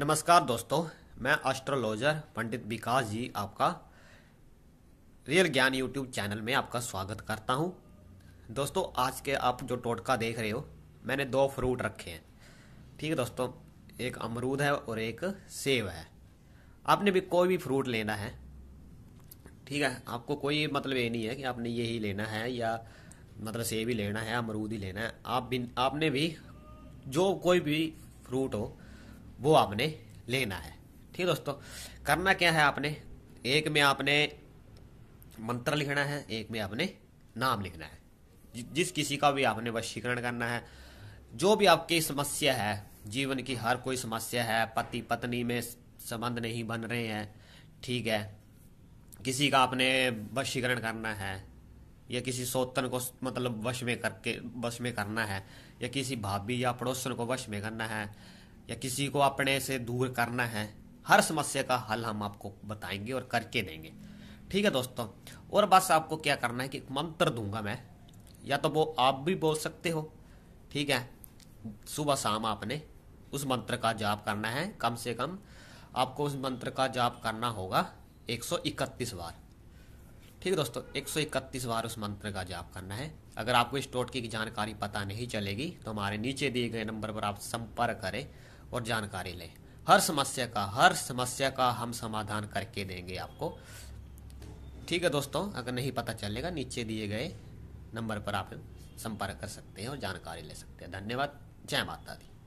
नमस्कार दोस्तों मैं एस्ट्रोलॉजर पंडित विकास जी आपका रियल ज्ञान यूट्यूब चैनल में आपका स्वागत करता हूं दोस्तों आज के आप जो टोटका देख रहे हो मैंने दो फ्रूट रखे हैं ठीक है दोस्तों एक अमरूद है और एक सेब है आपने भी कोई भी फ्रूट लेना है ठीक है आपको कोई मतलब ये नहीं है कि आपने ये ही लेना है या मतलब सेब ही लेना है अमरूद ही लेना है आप भी आपने भी जो कोई भी फ्रूट हो वो आपने लेना है ठीक है दोस्तों करना क्या है आपने एक में आपने मंत्र लिखना है एक में आपने नाम लिखना है जिस किसी का भी आपने वशीकरण करना है जो भी आपकी समस्या है जीवन की हर कोई समस्या है पति पत्नी में संबंध नहीं बन रहे हैं ठीक है किसी का आपने वशीकरण करना है या किसी सोतन को मतलब वश में करके वश में करना है या किसी भाभी या पड़ोसन को वश में करना है या किसी को अपने से दूर करना है हर समस्या का हल हम आपको बताएंगे और करके देंगे ठीक है दोस्तों और बस आपको क्या करना है कि मंत्र दूंगा मैं या तो वो आप भी बोल सकते हो ठीक है सुबह शाम आपने उस मंत्र का जाप करना है कम से कम आपको उस मंत्र का जाप करना होगा 131 बार ठीक है दोस्तों 131 बार उस मंत्र का जाप करना है अगर आपको इस टोटके की जानकारी पता नहीं चलेगी तो हमारे नीचे दिए गए नंबर पर आप संपर्क करें और जानकारी लें हर समस्या का हर समस्या का हम समाधान करके देंगे आपको ठीक है दोस्तों अगर नहीं पता चलेगा नीचे दिए गए नंबर पर आप संपर्क कर सकते हैं और जानकारी ले सकते हैं धन्यवाद जय माता दी